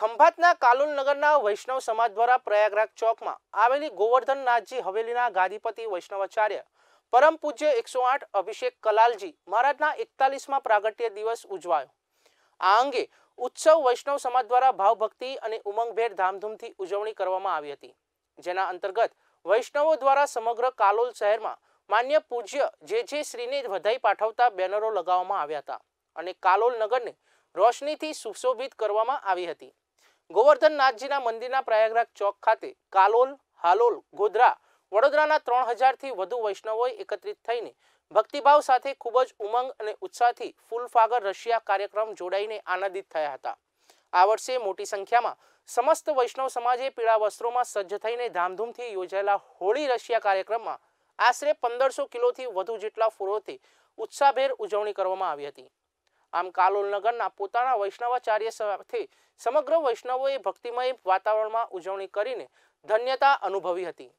ખંભાતના કાલુલનગરના વૈષ્ણવ સમાજ દ્વારા પ્રયાગરાજ ચોકમાં આવેલી ગોવર્ધનનાથજી હવેલીના ગાદીપતિ વૈષ્ણવાચાર્ય પરમ પૂજ્ય એકસો આઠ અભિષેક કલાલજી મહારાજના એકતાલીસમાં પ્રાગટ્ય દિવસ ઉજવાયો આ અંગે ઉત્સવ વૈષ્ણવ સમાજ દ્વારા ભાવભક્તિ અને ઉમંગભેર ધામધૂમથી ઉજવણી કરવામાં આવી હતી જેના અંતર્ગત વૈષ્ણવો દ્વારા સમગ્ર કાલોલ શહેરમાં માન્ય પૂજ્ય જે જે શ્રીને વધાઈ પાઠવતા બેનરો લગાવવામાં આવ્યા હતા અને કાલોલ નગરને રોશનીથી સુશોભિત કરવામાં આવી હતી ગોવર્ધનનાથજીના મંદિરના પ્રયાગરાજ ચોક ખાતે કાલોલ હાલોલ ગોધરા વડોદરાના ત્રણ હજારથી વધુ વૈષ્ણવોએ એકત્રિત થઈને ભક્તિભાવ સાથે ખૂબ જ ઉમંગ અને ઉત્સાહથી ફૂલફાગર રશિયા કાર્યક્રમ જોડાઈને આનંદિત થયા હતા આ વર્ષે મોટી સંખ્યામાં સમસ્ત વૈષ્ણવ સમાજે પીળા વસ્ત્રોમાં સજ્જ થઈને ધામધૂમથી યોજાયેલા હોળી રશિયા કાર્યક્રમમાં આશરે પંદરસો કિલોથી વધુ જેટલા ફૂલોથી ઉત્સાહભેર ઉજવણી કરવામાં આવી હતી આમ કાલોલ નગરના પોતાના વૈષ્ણવાચાર્ય સાથે સમગ્ર વૈષ્ણવોએ ભક્તિમય વાતાવરણમાં ઉજવણી કરીને ધન્યતા અનુભવી હતી